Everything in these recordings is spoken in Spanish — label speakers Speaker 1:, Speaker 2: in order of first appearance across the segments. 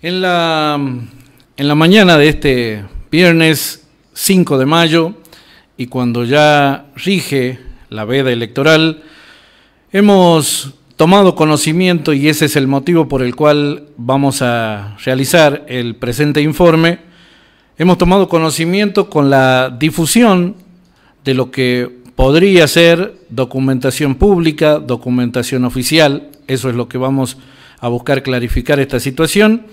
Speaker 1: En la, mañana de este viernes 5 de mayo y cuando ya rige la veda electoral, hemos tomado conocimiento y ese es el motivo por el cual vamos a realizar el presente informe. Hemos tomado conocimiento con la difusión de lo que podría ser documentación pública, documentación oficial, eso es lo que vamos a buscar clarificar esta situación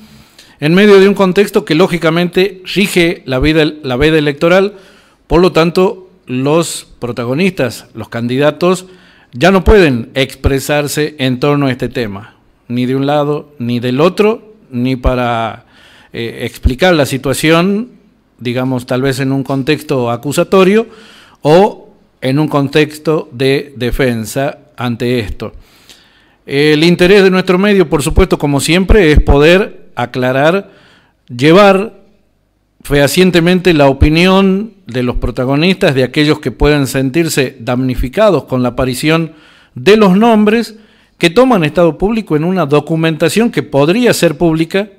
Speaker 1: en medio de un contexto que lógicamente rige la, vida, veda electoral, por lo tanto los protagonistas, los candidatos, ya no pueden expresarse en torno a este tema, ni de un lado ni del otro, ni para eh, explicar la situación, digamos, tal vez en un contexto acusatorio o en un contexto de defensa ante esto. El interés de nuestro medio, por supuesto, como siempre, es poder aclarar, llevar fehacientemente la opinión de los protagonistas, de aquellos que puedan sentirse damnificados con la aparición de los nombres que toman estado público en una documentación que podría ser pública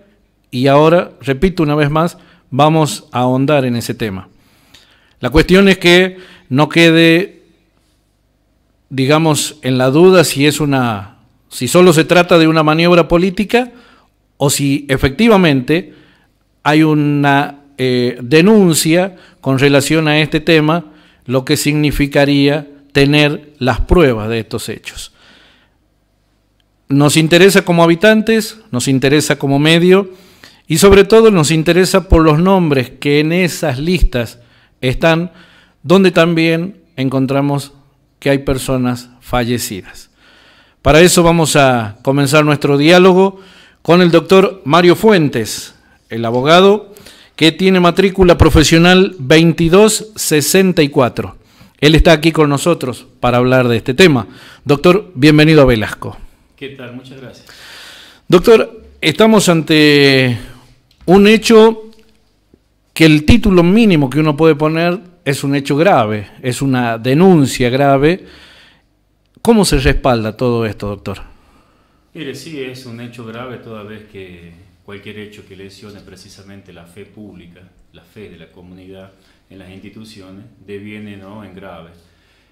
Speaker 1: y ahora, repito una vez más, vamos a ahondar en ese tema. La cuestión es que no quede, digamos, en la duda si es una, si solo se trata de una maniobra política, o si efectivamente hay una eh, denuncia con relación a este tema, lo que significaría tener las pruebas de estos hechos. Nos interesa como habitantes, nos interesa como medio y sobre todo nos interesa por los nombres que en esas listas están, donde también encontramos que hay personas fallecidas. Para eso vamos a comenzar nuestro diálogo con el doctor Mario Fuentes, el abogado que tiene matrícula profesional 2264. Él está aquí con nosotros para hablar de este tema. Doctor, bienvenido a Velasco.
Speaker 2: ¿Qué tal? Muchas gracias.
Speaker 1: Doctor, estamos ante un hecho que el título mínimo que uno puede poner es un hecho grave, es una denuncia grave. ¿Cómo se respalda todo esto, doctor?
Speaker 2: Mire, sí, es un hecho grave toda vez que cualquier hecho que lesione precisamente la fe pública, la fe de la comunidad en las instituciones, deviene en grave.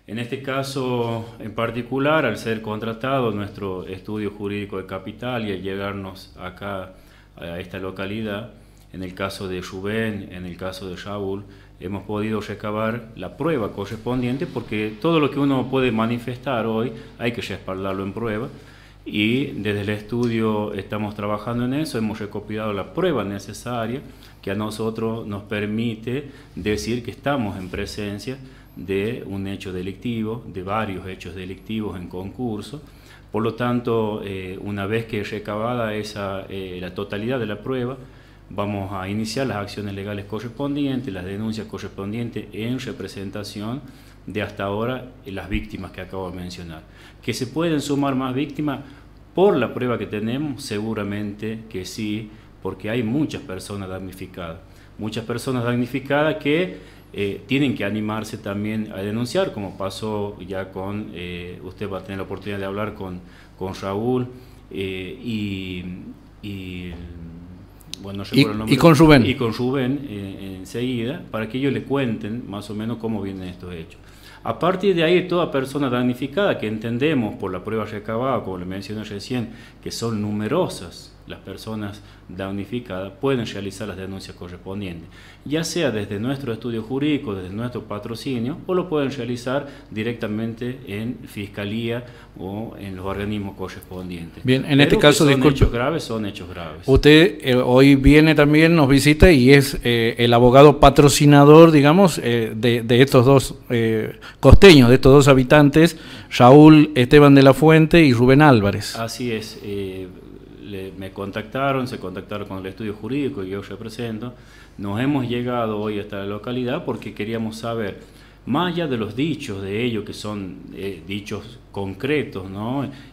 Speaker 2: En este caso en particular, al ser contratado nuestro estudio jurídico de capital y al llegarnos acá a esta localidad, en el caso de Rubén, en el caso de Shaul, hemos podido recabar la prueba correspondiente porque todo lo que uno puede manifestar hoy hay que respaldarlo en prueba y desde el estudio estamos trabajando en eso, hemos recopilado la prueba necesaria que a nosotros nos permite decir que estamos en presencia de un hecho delictivo, de varios hechos delictivos en concurso. Por lo tanto, eh, una vez que recabada esa, eh, la totalidad de la prueba, vamos a iniciar las acciones legales correspondientes, las denuncias correspondientes en representación de hasta ahora las víctimas que acabo de mencionar. Que se pueden sumar más víctimas por la prueba que tenemos, seguramente que sí, porque hay muchas personas damnificadas. Muchas personas damnificadas que eh, tienen que animarse también a denunciar, como pasó ya con, eh, usted va a tener la oportunidad de hablar con, con Raúl eh, y, y y, con Rubén Y eh, con enseguida para que ellos le cuenten más o menos cómo vienen estos hechos. A partir de ahí, toda persona damnificada que entendemos por la prueba recabada, como le mencioné recién, que son numerosas, las personas damnificadas pueden realizar las denuncias correspondientes, ya sea desde nuestro estudio jurídico, desde nuestro patrocinio, o lo pueden realizar directamente en fiscalía o en los organismos correspondientes. Bien, en este caso, son hechos graves son hechos graves.
Speaker 1: Usted eh, hoy viene también, nos visita y es eh, el abogado patrocinador, digamos, eh, de, de, estos dos costeños, de estos dos habitantes, Raúl Esteban de la Fuente y Rubén Álvarez.
Speaker 2: Así es me contactaron, se contactaron con el estudio jurídico que yo represento. Nos hemos llegado hoy hasta la localidad porque queríamos saber, más allá de los dichos de ellos, que son eh, dichos concretos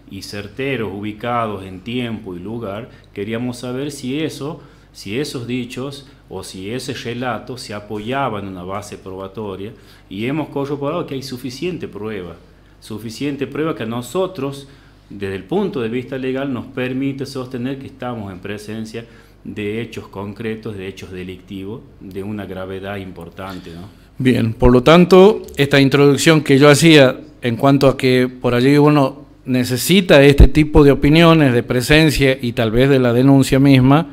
Speaker 2: y certeros, ubicados en tiempo y lugar, queríamos saber si eso si esos dichos o si ese relato se apoyaba en una base probatoria y hemos corroborado que hay suficiente prueba, suficiente prueba que a nosotros desde el punto de vista legal nos permite sostener que estamos en presencia de hechos concretos, de hechos delictivos, de una gravedad importante.
Speaker 1: Bien, por lo tanto, esta introducción que yo hacía en cuanto a que por allí uno necesita este tipo de opiniones, de presencia y tal vez de la denuncia misma,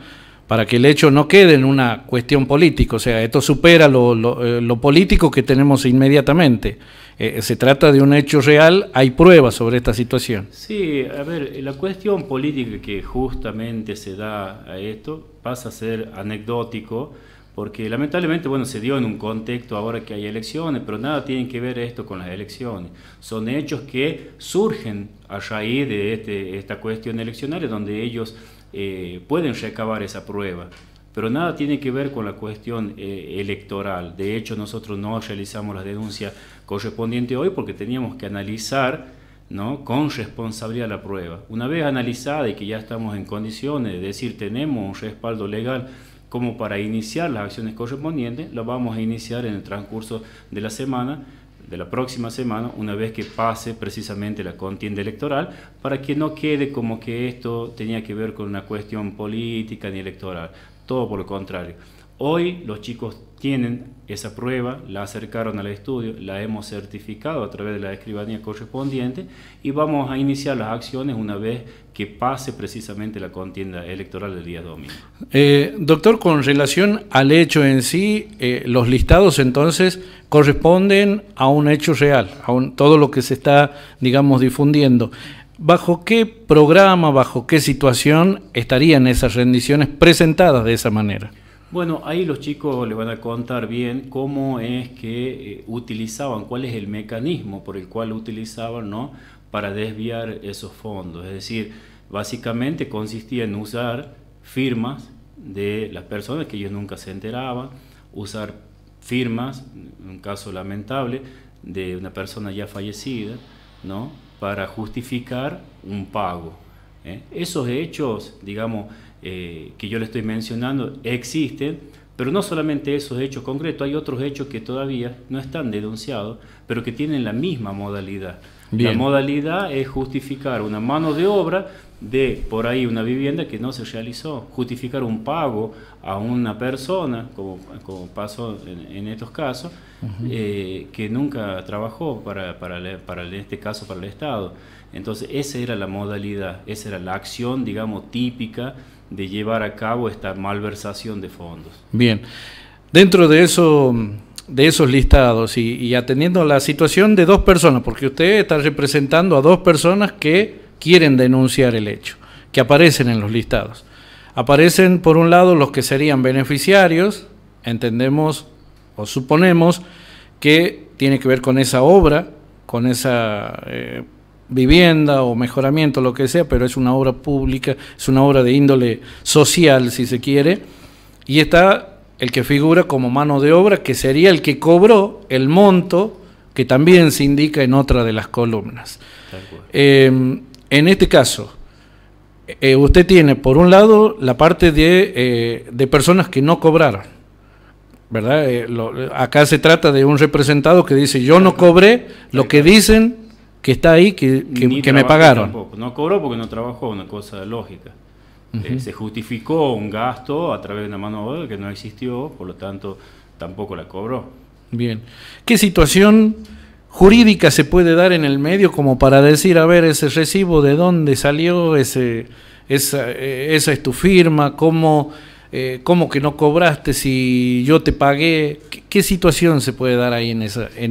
Speaker 1: para que el hecho no quede en una cuestión política, o sea, esto supera lo, eh, político que tenemos inmediatamente. Eh, se trata de un hecho real, hay pruebas sobre esta situación.
Speaker 2: Sí, a ver, la cuestión política que justamente se da a esto pasa a ser anecdótico, porque lamentablemente, bueno, se dio en un contexto ahora que hay elecciones, pero nada tiene que ver esto con las elecciones. Son hechos que surgen a raíz de este, esta cuestión eleccionaria, donde ellos eh, pueden recabar esa prueba, pero nada tiene que ver con la cuestión eh, electoral. De hecho, nosotros no realizamos la denuncia correspondiente hoy porque teníamos que analizar ¿no? con responsabilidad la prueba. Una vez analizada y que ya estamos en condiciones de decir tenemos un respaldo legal como para iniciar las acciones correspondientes, lo vamos a iniciar en el transcurso de la semana de la próxima semana, una vez que pase precisamente la contienda electoral, para que no quede como que esto tenía que ver con una cuestión política ni electoral, todo por lo contrario. Hoy los chicos tienen esa prueba, la acercaron al estudio, la hemos certificado a través de la escribanía correspondiente y vamos a iniciar las acciones una vez que pase precisamente la contienda electoral del día domingo.
Speaker 1: Eh, doctor, con relación al hecho en sí, eh, los listados entonces corresponden a un hecho real, a un, todo lo que se está, digamos, difundiendo. ¿Bajo qué programa, bajo qué situación estarían esas rendiciones presentadas de esa manera?
Speaker 2: Bueno, ahí los chicos le van a contar bien cómo es que eh, utilizaban, cuál es el mecanismo por el cual utilizaban, ¿no? Para desviar esos fondos. Es decir, básicamente consistía en usar firmas de las personas que ellos nunca se enteraban, usar firmas, un caso lamentable, de una persona ya fallecida, ¿no? Para justificar un pago. ¿eh? Esos hechos, digamos, eh, que yo le estoy mencionando existen, pero no solamente esos hechos concretos, hay otros hechos que todavía no están denunciados, pero que tienen la misma modalidad. La modalidad es justificar una mano de obra de por ahí una vivienda que no se realizó, justificar un pago a una persona, como, como pasó en, estos casos, eh, que nunca trabajó para, para, para, para, este caso para el Estado. Entonces esa era la modalidad, esa era la acción, digamos, típica de llevar a cabo esta malversación de fondos.
Speaker 1: Bien, dentro de eso de esos listados y, atendiendo a la situación de dos personas, porque usted está representando a dos personas que quieren denunciar el hecho, que aparecen en los listados. Aparecen, por un lado, los que serían beneficiarios, entendemos o suponemos que tiene que ver con esa obra, con esa eh, vivienda o mejoramiento, lo que sea, pero es una obra pública, es una obra de índole social, si se quiere, y está el que figura como mano de obra, que sería el que cobró el monto que también se indica en otra de las columnas. Em, en este caso, eh, usted tiene, por un lado, la parte de, eh, personas que no cobraron, ¿verdad? Eh, acá se trata de un representado que dice, yo no cobré lo que dicen que está ahí que, me pagaron.
Speaker 2: No cobró porque no trabajó, una cosa lógica. Eh, se justificó un gasto a través de una mano de obra que no existió, por lo tanto tampoco la cobró.
Speaker 1: Bien. ¿Qué situación jurídica se puede dar en el medio como para decir, a ver, ese recibo, de dónde salió, ese, esa, eh, esa es tu firma, cómo... Eh, ¿cómo que no cobraste si yo te pagué? ¿Qué, situación se puede dar ahí en,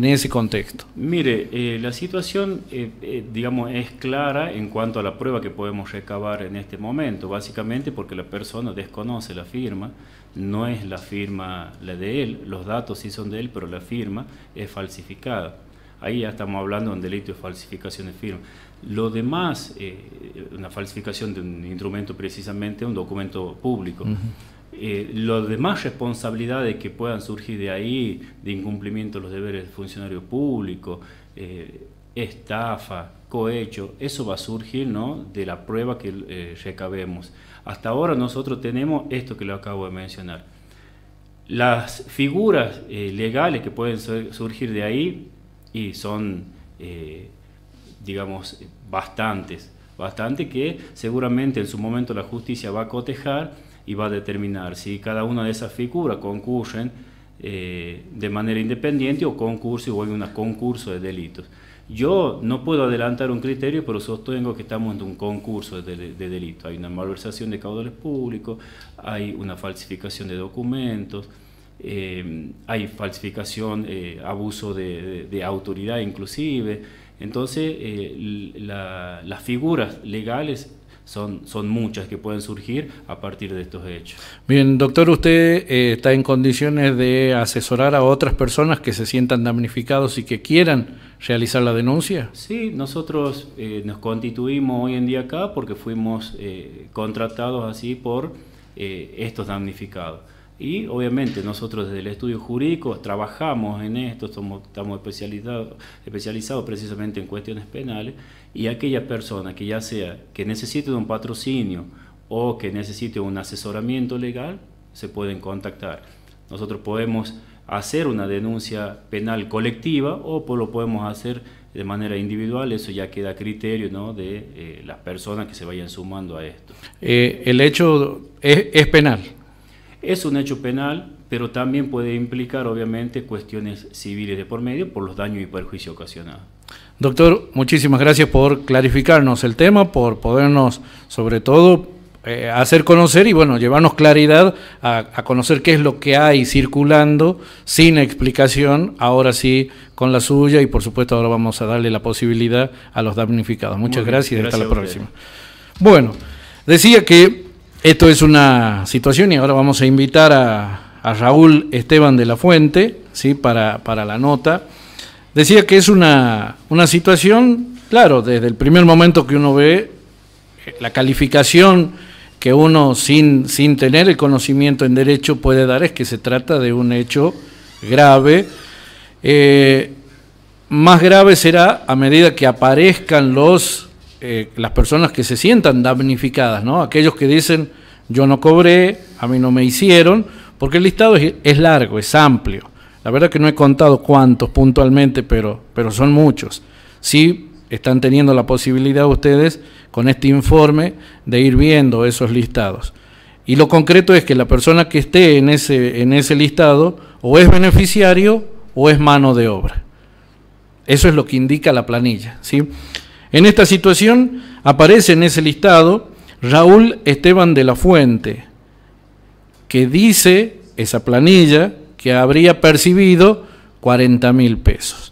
Speaker 1: ese contexto?
Speaker 2: Mire, eh, la situación, eh, digamos, es clara en cuanto a la prueba que podemos recabar en este momento, básicamente porque la persona desconoce la firma, no es la firma la de él, los datos sí son de él, pero la firma es falsificada. Ahí ya estamos hablando de un delito de falsificación de firma. Lo demás, eh, una falsificación de un instrumento precisamente, un documento público. Las eh, lo demás responsabilidades que puedan surgir de ahí, de incumplimiento de los deberes del funcionario público, eh, estafa, cohecho, eso va a surgir ¿no? de la prueba que recabemos. Hasta ahora nosotros tenemos esto que lo acabo de mencionar. Las figuras legales que pueden surgir de ahí y son digamos, bastantes, bastante que seguramente en su momento la justicia va a cotejar y va a determinar si cada una de esas figuras concurren eh, de manera independiente o concurso o hay un concurso de delitos. Yo no puedo adelantar un criterio, pero sostengo que estamos en un concurso de, delitos. Hay una malversación de caudales públicos, hay una falsificación de documentos, eh, hay falsificación, eh, abuso de autoridad inclusive. Entonces, eh, las figuras legales son, son, muchas que pueden surgir a partir de estos hechos.
Speaker 1: Bien, doctor, ¿usted eh, está en condiciones de asesorar a otras personas que se sientan damnificados y que quieran realizar la denuncia?
Speaker 2: Sí, nosotros eh, nos constituimos hoy en día acá porque fuimos contratados así por estos damnificados. Y obviamente nosotros desde el estudio jurídico trabajamos en esto, estamos especializados, especializados precisamente en cuestiones penales y aquella persona que ya sea que necesite un patrocinio o que necesite un asesoramiento legal, se pueden contactar. Nosotros podemos hacer una denuncia penal colectiva o lo podemos hacer de manera individual, eso ya queda a criterio de eh, las personas que se vayan sumando a esto.
Speaker 1: Eh, el hecho es penal.
Speaker 2: Es un hecho penal, pero también puede implicar obviamente cuestiones civiles de por medio por los daños y perjuicios ocasionados.
Speaker 1: Doctor, muchísimas gracias por clarificarnos el tema, por podernos sobre todo eh, hacer conocer y bueno, llevarnos claridad a, conocer qué es lo que hay circulando sin explicación, ahora sí con la suya y por supuesto ahora vamos a darle la posibilidad a los damnificados. Muchas gracias y hasta la próxima. Bueno, decía que esto es una situación y ahora vamos a invitar a, Raúl Esteban de la Fuente ¿sí? para, para la nota. Decía que es una, situación, claro, desde el primer momento que uno ve eh, la calificación que uno sin, sin tener el conocimiento en derecho puede dar es que se trata de un hecho grave. Eh, más grave será a medida que aparezcan los eh, las personas que se sientan damnificadas, ¿no? Aquellos que dicen, yo no cobré, a mí no me hicieron, porque el listado es, largo, es amplio. La verdad que no he contado cuántos puntualmente, pero, pero son muchos. Sí están teniendo la posibilidad ustedes con este informe de ir viendo esos listados. Y lo concreto es que la persona que esté en ese, en ese listado o es beneficiario o es mano de obra. Eso es lo que indica la planilla. ¿sí? En esta situación aparece en ese listado Raúl Esteban de la Fuente, que dice esa planilla que habría percibido 40 mil pesos.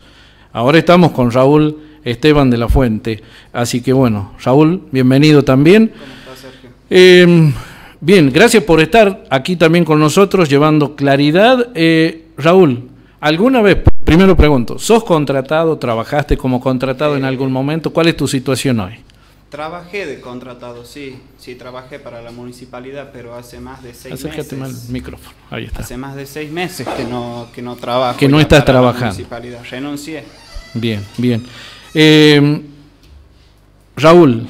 Speaker 1: Ahora estamos con Raúl Esteban de la Fuente, así que bueno, Raúl, bienvenido también. Em, bien, gracias por estar aquí también con nosotros llevando claridad. Eh, Raúl, ¿Alguna vez, primero pregunto, sos contratado, trabajaste como contratado en eh, algún eh. momento? ¿Cuál es tu situación hoy?
Speaker 3: Trabajé de contratado, sí, sí, trabajé para la municipalidad, pero hace más de seis meses. Acércate mal micrófono, ahí está. Hace más de seis meses que no, que trabajo. Que no estás trabajando. municipalidad, renuncié.
Speaker 1: Bien, bien. Eh, Raúl,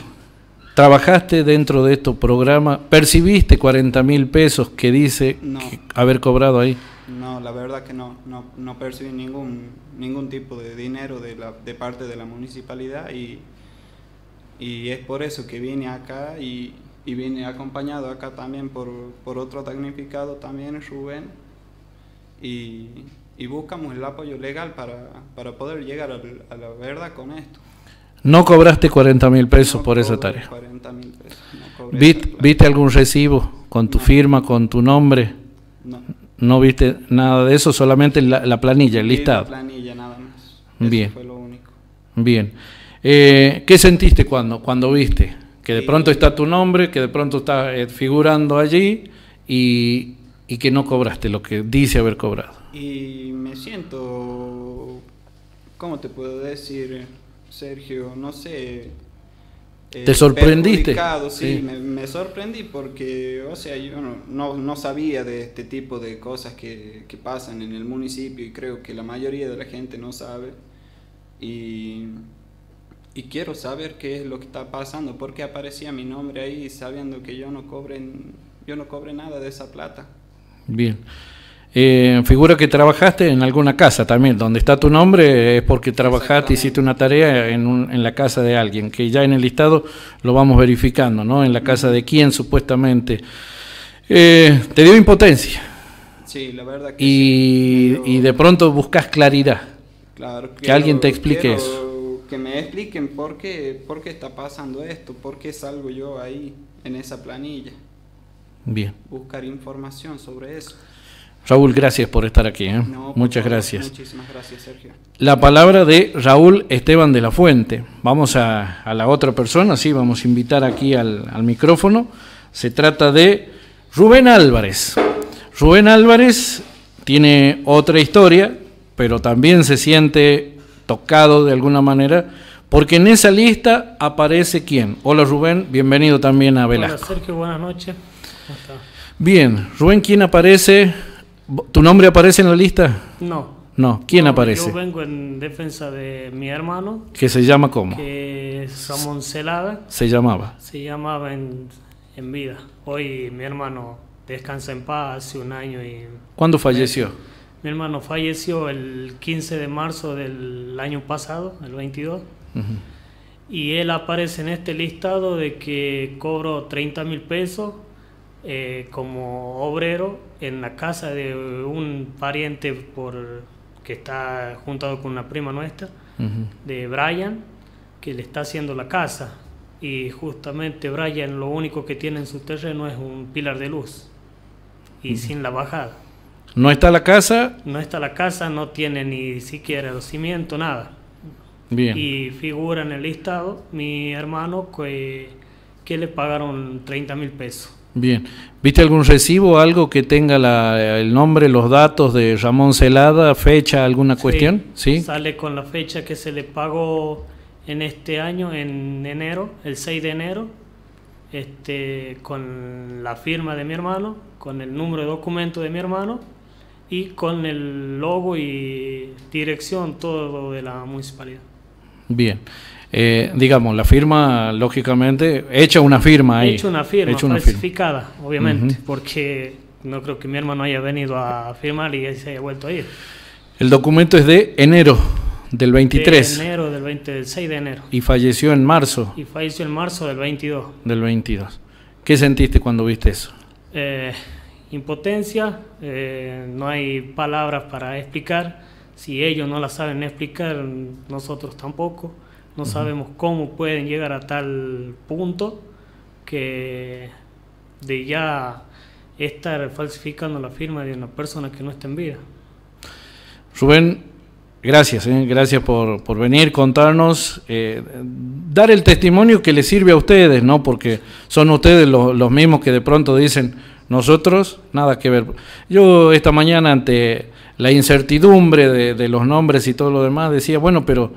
Speaker 1: trabajaste dentro de estos programas, percibiste 40 mil pesos que dice haber cobrado ahí.
Speaker 3: No, la verdad que no, no, percibí ningún, ningún tipo de dinero de, la, de parte de la municipalidad y, y es por eso que vine acá y, viene vine acompañado acá también por, por otro damnificado también, Rubén, y, y, buscamos el apoyo legal para, poder llegar a, la verdad con esto.
Speaker 1: No cobraste 40 mil pesos por esa tarea. 40 mil pesos. ¿Viste, algún recibo con tu firma, con tu nombre? No. No viste nada de eso, solamente la, la planilla, el listado. La
Speaker 3: planilla, nada más.
Speaker 1: Bien. Eso fue lo único. Bien. Eh, ¿Qué sentiste cuando, cuando viste? Que de pronto está tu nombre, que de pronto está eh, figurando allí y, y que no cobraste lo que dice haber cobrado. Y
Speaker 3: me siento, ¿cómo te puedo decir, Sergio? No sé, eh, ¿Te sorprendiste? Sí, Me, sorprendí porque, o sea, yo no, no, no sabía de este tipo de cosas que, que, pasan en el municipio y creo que la mayoría de la gente no sabe. Y, y quiero saber qué es lo que está pasando, porque aparecía mi nombre ahí sabiendo que yo no cobre, yo no cobre nada de esa plata.
Speaker 1: Bien. Eh, figura que trabajaste en alguna casa también, donde está tu nombre es porque trabajaste, hiciste una tarea en, la casa de alguien, que ya en el listado lo vamos verificando, ¿no? En la casa de quién supuestamente. Eh, te dio impotencia.
Speaker 3: Sí, la verdad que
Speaker 1: y, y de pronto buscas claridad. Claro, que alguien te explique
Speaker 3: eso. Que me expliquen por por qué está pasando esto, por qué salgo yo ahí en esa planilla. Bien. Buscar información sobre eso.
Speaker 1: Raúl, gracias por estar aquí. ¿eh? Muchas gracias. Muchísimas gracias, Sergio.
Speaker 3: La palabra
Speaker 1: de Raúl Esteban de la Fuente. Vamos a, la otra persona, sí, vamos a invitar aquí al, micrófono. Se trata de Rubén Álvarez. Rubén Álvarez tiene otra historia, pero también se siente tocado de alguna manera, porque en esa lista aparece quién. Hola Rubén, bienvenido también a Velasco. Hola
Speaker 4: Sergio, buenas noches.
Speaker 1: Bien, Rubén, ¿quién aparece? ¿Tu nombre aparece en la lista? No. No, ¿quién aparece? Yo
Speaker 4: vengo en defensa de mi hermano.
Speaker 1: ¿Que se llama cómo?
Speaker 4: Que ¿Se llamaba? Se llamaba en, vida. Hoy mi hermano descansa en paz hace un año y...
Speaker 1: ¿Cuándo falleció? Mi,
Speaker 4: hermano falleció el 15 de marzo del año pasado, el 22. Y él aparece en este listado de que cobro 30 mil pesos eh, como obrero en la casa de un pariente por, que está juntado con una prima nuestra, de Brian, que le está haciendo la casa. Y justamente Brian lo único que tiene en su terreno es un pilar de luz y sin la bajada.
Speaker 1: ¿No está la casa?
Speaker 4: No está la casa, no tiene ni siquiera los cimientos, nada. Bien. Y figura en el listado mi hermano que, que le pagaron 30 mil pesos.
Speaker 1: Bien. ¿Viste algún recibo, algo que tenga el nombre, los datos de Ramón Celada, fecha, alguna cuestión? Sí,
Speaker 4: Sale con la fecha que se le pagó en este año, en enero, el 6 de enero, este, con la firma de mi hermano, con el número de documento de mi hermano y con el logo y dirección, todo de la municipalidad.
Speaker 1: Bien. Eh, digamos, la firma, lógicamente, hecha una firma ahí. Hecha una firma, falsificada, obviamente,
Speaker 4: porque no creo que mi hermano haya venido a firmar y se haya vuelto a ir.
Speaker 1: El documento es de enero del 23. De
Speaker 4: enero del 26 de enero.
Speaker 1: Y falleció en marzo.
Speaker 4: Y falleció en marzo del 22.
Speaker 1: Del 22. ¿Qué sentiste cuando viste eso?
Speaker 4: Eh, impotencia, eh, no hay palabras para explicar si ellos no la saben explicar, nosotros tampoco. No sabemos cómo pueden llegar a tal punto que de ya estar falsificando la firma de una persona que no está en vida.
Speaker 1: Rubén, gracias, ¿eh? gracias por, venir, contarnos, eh, dar el testimonio que les sirve a ustedes, ¿no? Porque son ustedes los, los mismos que de pronto dicen, nosotros, nada que ver. Yo esta mañana ante la incertidumbre de, los nombres y todo lo demás, decía, bueno, pero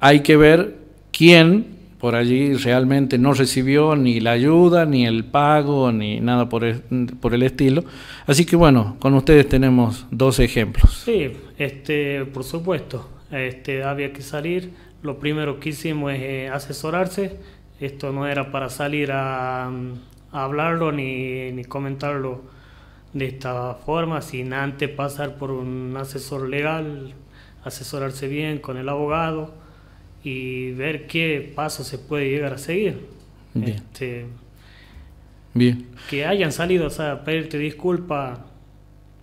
Speaker 1: hay que ver quién por allí realmente no recibió ni la ayuda, ni el pago, ni nada por el, por el estilo. Así que bueno, con ustedes tenemos dos ejemplos.
Speaker 4: Sí, este, por supuesto, este, había que salir. Lo primero que hicimos es eh, asesorarse. Esto no era para salir a, hablarlo ni, ni comentarlo de esta forma sin antes pasar por un asesor legal, asesorarse bien con el abogado y ver qué paso se puede llegar a seguir. Bien. Este, que hayan salido o sea, a pedirte disculpa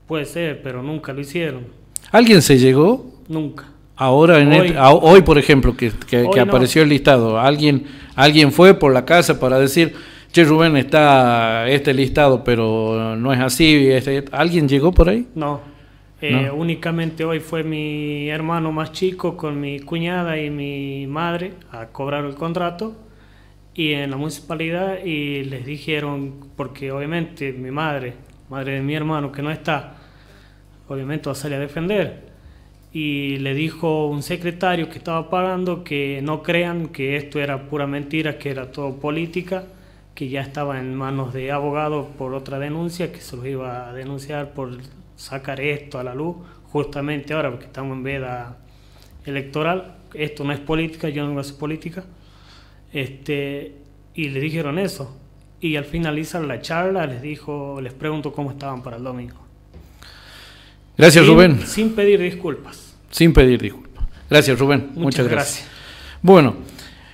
Speaker 4: puede ser, pero nunca lo hicieron.
Speaker 1: ¿Alguien se llegó? Nunca. Ahora, en hoy, este, ah, por ejemplo, que, apareció el listado, ¿alguien, alguien fue por la casa para decir, che Rubén, está este listado, pero no es así. Este, ¿Alguien llegó por ahí?
Speaker 4: No. Eh, no. Únicamente hoy fue mi hermano más chico con mi cuñada y mi madre a cobrar el contrato y en la municipalidad y les dijeron, porque obviamente mi madre, madre de mi hermano que no está, obviamente va a salir a defender. Y le dijo un secretario que estaba pagando que no crean que esto era pura mentira, que era todo política que ya estaba en manos de abogados por otra denuncia, que se los iba a denunciar por sacar esto a la luz, justamente ahora, porque estamos en veda electoral, esto no es política, yo no hago política, este, y le dijeron eso. Y al finalizar la charla les dijo, les pregunto cómo estaban para el domingo.
Speaker 1: Gracias, Rubén. Sin pedir disculpas. Sin pedir disculpas. Gracias, Rubén. Muchas, gracias. Bueno,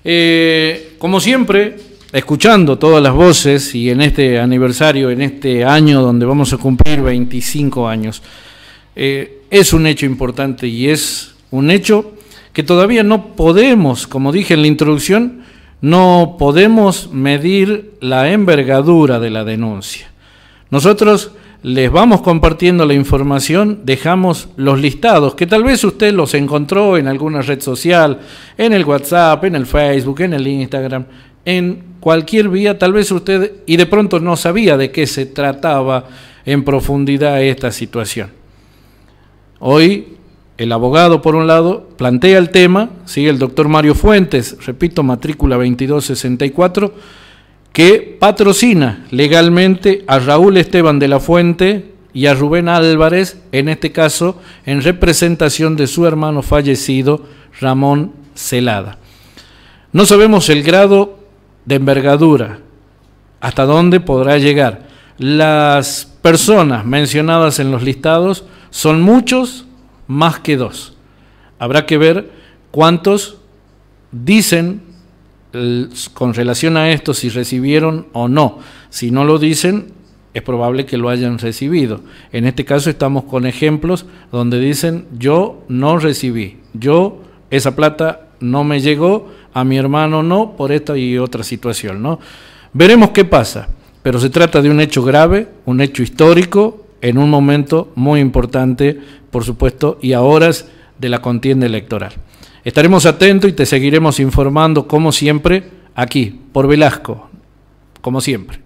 Speaker 1: eh, como siempre, escuchando todas las voces y en este aniversario, en este año donde vamos a cumplir 25 años. Eh, es un hecho importante y es un hecho que todavía no podemos, como dije en la introducción, no podemos medir la envergadura de la denuncia. Nosotros les vamos compartiendo la información, dejamos los listados, que tal vez usted los encontró en alguna red social, en el WhatsApp, en el Facebook, en el Instagram, en cualquier vía, tal vez usted y de pronto no sabía de qué se trataba en profundidad esta situación. Hoy el abogado, por un lado, plantea el tema, sigue el doctor Mario Fuentes, repito, matrícula 2264, que patrocina legalmente a Raúl Esteban de la Fuente y a Rubén Álvarez, en este caso, en representación de su hermano fallecido, Ramón Celada. No sabemos el grado de envergadura, hasta dónde podrá llegar. Las personas mencionadas en los listados son muchos más que dos. Habrá que ver cuántos dicen eh, con relación a esto si recibieron o no. Si no lo dicen, es probable que lo hayan recibido. En este caso estamos con ejemplos donde dicen yo no recibí, yo esa plata no me llegó, a mi hermano no, por esta y otra situación, ¿no? Veremos qué pasa, pero se trata de un hecho grave, un hecho histórico, en un momento muy importante, por supuesto, y a horas de la contienda electoral. Estaremos atentos y te seguiremos informando, como siempre, aquí, por Velasco, como siempre.